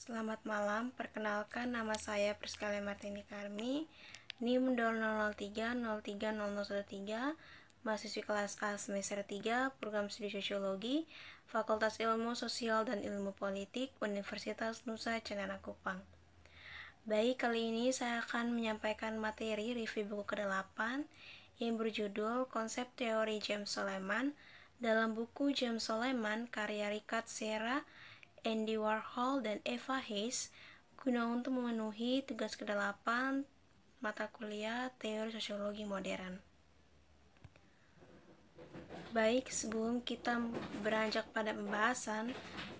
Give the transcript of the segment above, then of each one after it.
Selamat malam, perkenalkan nama saya Priska Martini Karmi, NIM 003030013, mahasiswi kelas A semester 3, program studi sosiologi, Fakultas Ilmu Sosial dan Ilmu Politik, Universitas Nusa Cenana Kupang. Baik, kali ini saya akan menyampaikan materi review buku ke-8 yang berjudul Konsep Teori James Soleman dalam buku James Soleman karya Richard Serra Andy Warhol dan Eva Hayes guna untuk memenuhi tugas kedelapan mata kuliah teori sosiologi modern. Baik, sebelum kita beranjak pada pembahasan,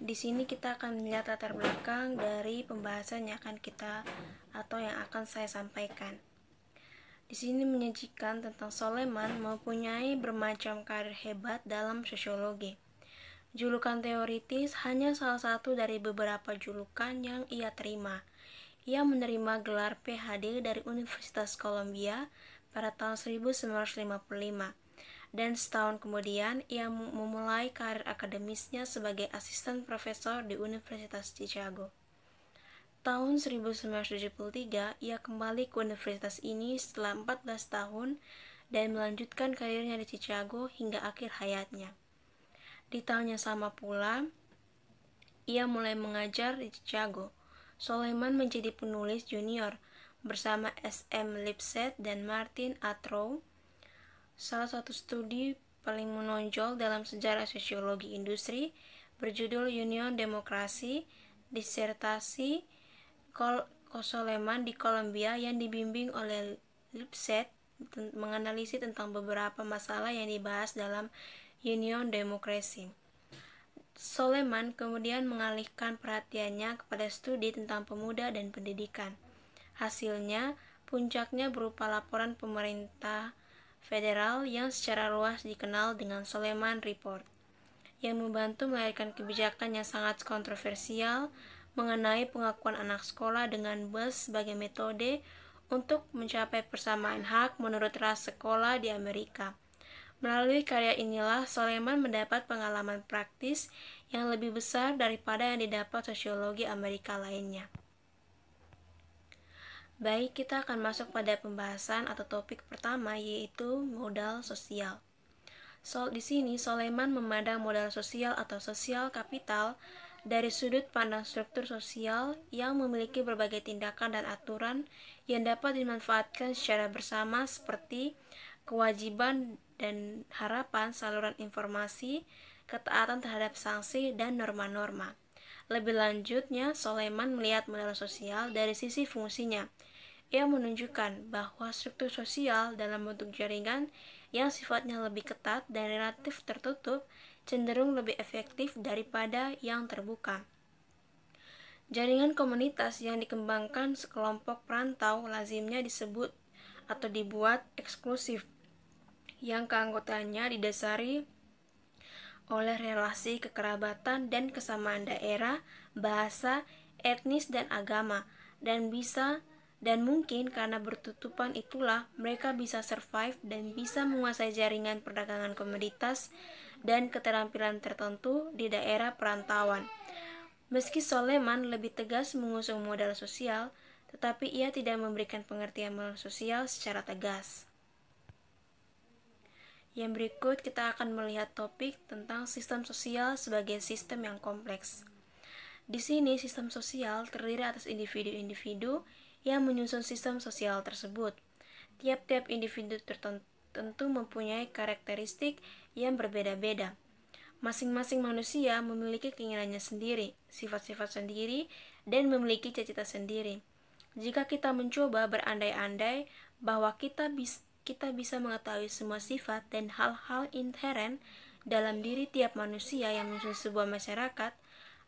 di sini kita akan melihat latar belakang dari pembahasan yang akan kita atau yang akan saya sampaikan. Di sini menyajikan tentang Soleman mempunyai bermacam karir hebat dalam sosiologi. Julukan teoritis hanya salah satu dari beberapa julukan yang ia terima. Ia menerima gelar PhD dari Universitas Columbia pada tahun 1955 dan setahun kemudian ia memulai karir akademisnya sebagai asisten profesor di Universitas Chicago. Tahun 1973, ia kembali ke universitas ini setelah 14 tahun dan melanjutkan karirnya di Chicago hingga akhir hayatnya. Detailnya sama pula, ia mulai mengajar di Chicago. Soleiman menjadi penulis junior bersama S.M. Lipset dan Martin Atrow. Salah satu studi paling menonjol dalam sejarah sosiologi industri berjudul Union Demokrasi, disertasi Kol Soleiman di Columbia yang dibimbing oleh Lipset menganalisis tentang beberapa masalah yang dibahas dalam Union Democracy. Soleman kemudian mengalihkan perhatiannya kepada studi tentang pemuda dan pendidikan. Hasilnya, puncaknya berupa laporan pemerintah federal yang secara luas dikenal dengan Soleman Report, yang membantu melahirkan kebijakan yang sangat kontroversial mengenai pengakuan anak sekolah dengan bus sebagai metode untuk mencapai persamaan hak menurut ras sekolah di Amerika. Melalui karya inilah, Soleman mendapat pengalaman praktis yang lebih besar daripada yang didapat sosiologi Amerika lainnya. Baik, kita akan masuk pada pembahasan atau topik pertama yaitu modal sosial. So, di sini Soleman memandang modal sosial atau sosial kapital dari sudut pandang struktur sosial yang memiliki berbagai tindakan dan aturan yang dapat dimanfaatkan secara bersama seperti kewajiban dan harapan saluran informasi, ketaatan terhadap sanksi, dan norma-norma. Lebih lanjutnya, Soleiman melihat model sosial dari sisi fungsinya. Ia menunjukkan bahwa struktur sosial dalam bentuk jaringan yang sifatnya lebih ketat dan relatif tertutup cenderung lebih efektif daripada yang terbuka. Jaringan komunitas yang dikembangkan sekelompok perantau lazimnya disebut atau dibuat eksklusif yang keanggotaannya didasari oleh relasi kekerabatan dan kesamaan daerah, bahasa, etnis, dan agama, dan bisa dan mungkin karena bertutupan itulah mereka bisa survive dan bisa menguasai jaringan perdagangan komoditas dan keterampilan tertentu di daerah perantauan. Meski Soleman lebih tegas mengusung modal sosial, tetapi ia tidak memberikan pengertian modal sosial secara tegas. Yang berikut kita akan melihat topik tentang sistem sosial sebagai sistem yang kompleks. Di sini sistem sosial terdiri atas individu-individu yang menyusun sistem sosial tersebut. Tiap-tiap individu tertentu mempunyai karakteristik yang berbeda-beda. Masing-masing manusia memiliki keinginannya sendiri, sifat-sifat sendiri, dan memiliki cita-cita sendiri. Jika kita mencoba berandai-andai bahwa kita bisa kita bisa mengetahui semua sifat dan hal-hal inheren dalam diri tiap manusia yang menyusun sebuah masyarakat,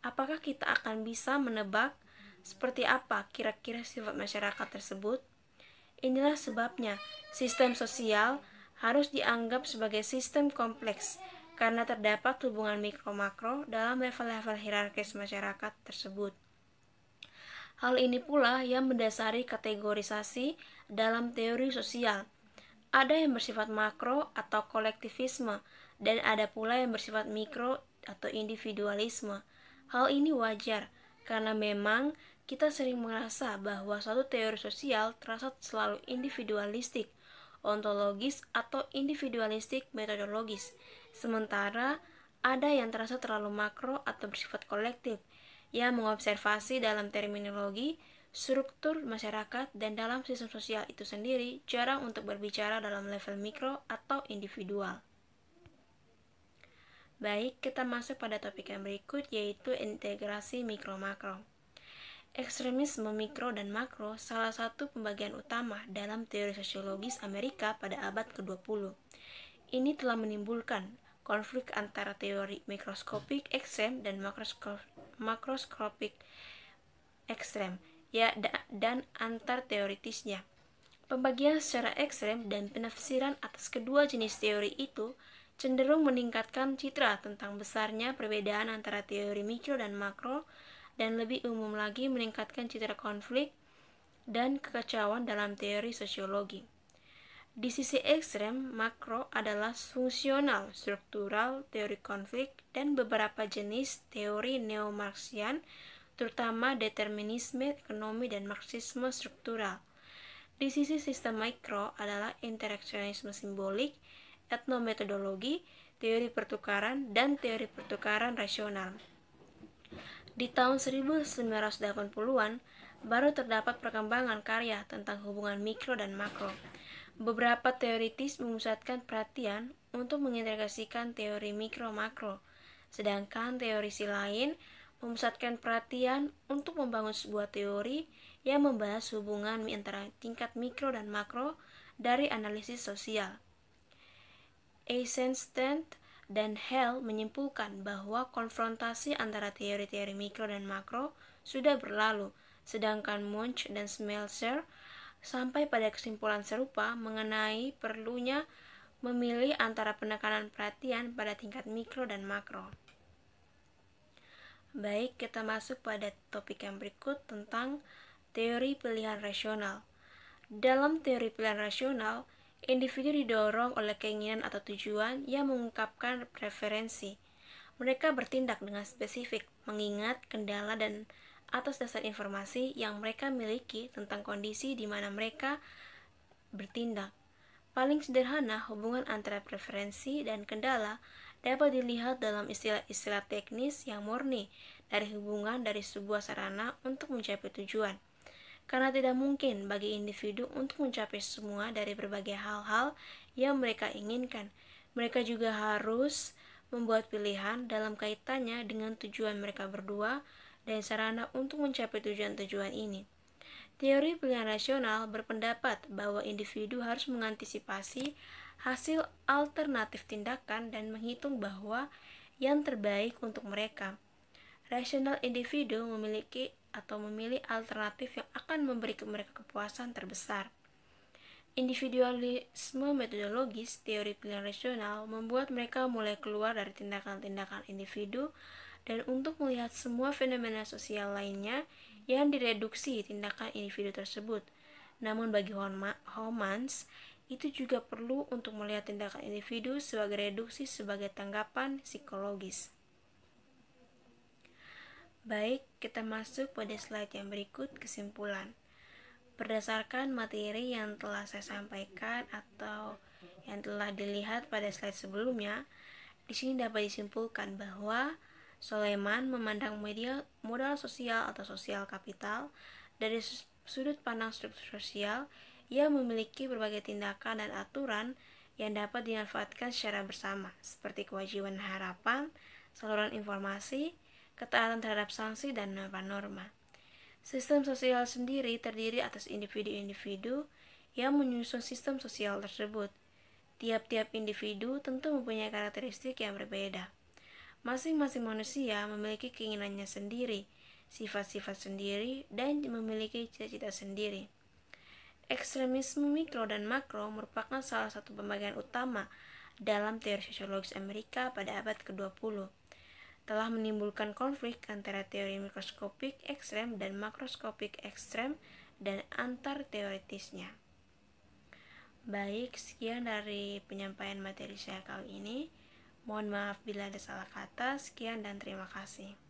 apakah kita akan bisa menebak seperti apa kira-kira sifat masyarakat tersebut? Inilah sebabnya sistem sosial harus dianggap sebagai sistem kompleks karena terdapat hubungan mikro-makro dalam level-level hierarkis masyarakat tersebut. Hal ini pula yang mendasari kategorisasi dalam teori sosial, ada yang bersifat makro atau kolektivisme, dan ada pula yang bersifat mikro atau individualisme. Hal ini wajar, karena memang kita sering merasa bahwa suatu teori sosial terasa selalu individualistik, ontologis atau individualistik metodologis. Sementara ada yang terasa terlalu makro atau bersifat kolektif, yang mengobservasi dalam terminologi struktur masyarakat dan dalam sistem sosial itu sendiri jarang untuk berbicara dalam level mikro atau individual. Baik, kita masuk pada topik yang berikut yaitu integrasi mikro-makro. Ekstremisme mikro dan makro salah satu pembagian utama dalam teori sosiologis Amerika pada abad ke-20. Ini telah menimbulkan konflik antara teori mikroskopik ekstrem dan makroskopik ekstrem ya dan antar teoritisnya. Pembagian secara ekstrem dan penafsiran atas kedua jenis teori itu cenderung meningkatkan citra tentang besarnya perbedaan antara teori mikro dan makro dan lebih umum lagi meningkatkan citra konflik dan kekacauan dalam teori sosiologi. Di sisi ekstrem, makro adalah fungsional, struktural, teori konflik, dan beberapa jenis teori neo terutama determinisme ekonomi dan marxisme struktural. Di sisi sistem mikro adalah interaksionisme simbolik, etnometodologi, teori pertukaran, dan teori pertukaran rasional. Di tahun 1980-an, baru terdapat perkembangan karya tentang hubungan mikro dan makro. Beberapa teoritis memusatkan perhatian untuk mengintegrasikan teori mikro-makro, sedangkan teorisi lain memusatkan perhatian untuk membangun sebuah teori yang membahas hubungan antara tingkat mikro dan makro dari analisis sosial. Eisenstein dan Hell menyimpulkan bahwa konfrontasi antara teori-teori mikro dan makro sudah berlalu, sedangkan Munch dan Smelser sampai pada kesimpulan serupa mengenai perlunya memilih antara penekanan perhatian pada tingkat mikro dan makro. Baik, kita masuk pada topik yang berikut tentang teori pilihan rasional. Dalam teori pilihan rasional, individu didorong oleh keinginan atau tujuan yang mengungkapkan preferensi. Mereka bertindak dengan spesifik, mengingat kendala dan atas dasar informasi yang mereka miliki tentang kondisi di mana mereka bertindak. Paling sederhana, hubungan antara preferensi dan kendala dapat dilihat dalam istilah-istilah teknis yang murni dari hubungan dari sebuah sarana untuk mencapai tujuan. Karena tidak mungkin bagi individu untuk mencapai semua dari berbagai hal-hal yang mereka inginkan. Mereka juga harus membuat pilihan dalam kaitannya dengan tujuan mereka berdua dan sarana untuk mencapai tujuan-tujuan ini. Teori pilihan rasional berpendapat bahwa individu harus mengantisipasi hasil alternatif tindakan dan menghitung bahwa yang terbaik untuk mereka. Rasional individu memiliki atau memilih alternatif yang akan memberikan mereka kepuasan terbesar. Individualisme metodologis, teori pilihan rasional, membuat mereka mulai keluar dari tindakan-tindakan individu dan untuk melihat semua fenomena sosial lainnya yang direduksi tindakan individu tersebut. Namun bagi Homans, itu juga perlu untuk melihat tindakan individu sebagai reduksi sebagai tanggapan psikologis. Baik, kita masuk pada slide yang berikut kesimpulan berdasarkan materi yang telah saya sampaikan atau yang telah dilihat pada slide sebelumnya, di sini dapat disimpulkan bahwa Soleman memandang media modal sosial atau sosial kapital dari sudut pandang struktur sosial ia memiliki berbagai tindakan dan aturan yang dapat dimanfaatkan secara bersama, seperti kewajiban harapan, saluran informasi, ketaatan terhadap sanksi, dan norma-norma. Sistem sosial sendiri terdiri atas individu-individu yang menyusun sistem sosial tersebut. Tiap-tiap individu tentu mempunyai karakteristik yang berbeda. Masing-masing manusia memiliki keinginannya sendiri, sifat-sifat sendiri, dan memiliki cita-cita sendiri. Ekstremisme mikro dan makro merupakan salah satu pembagian utama dalam teori sosiologis Amerika pada abad ke-20 telah menimbulkan konflik antara teori mikroskopik ekstrem dan makroskopik ekstrem dan antar teoritisnya. Baik, sekian dari penyampaian materi saya kali ini. Mohon maaf bila ada salah kata. Sekian dan terima kasih.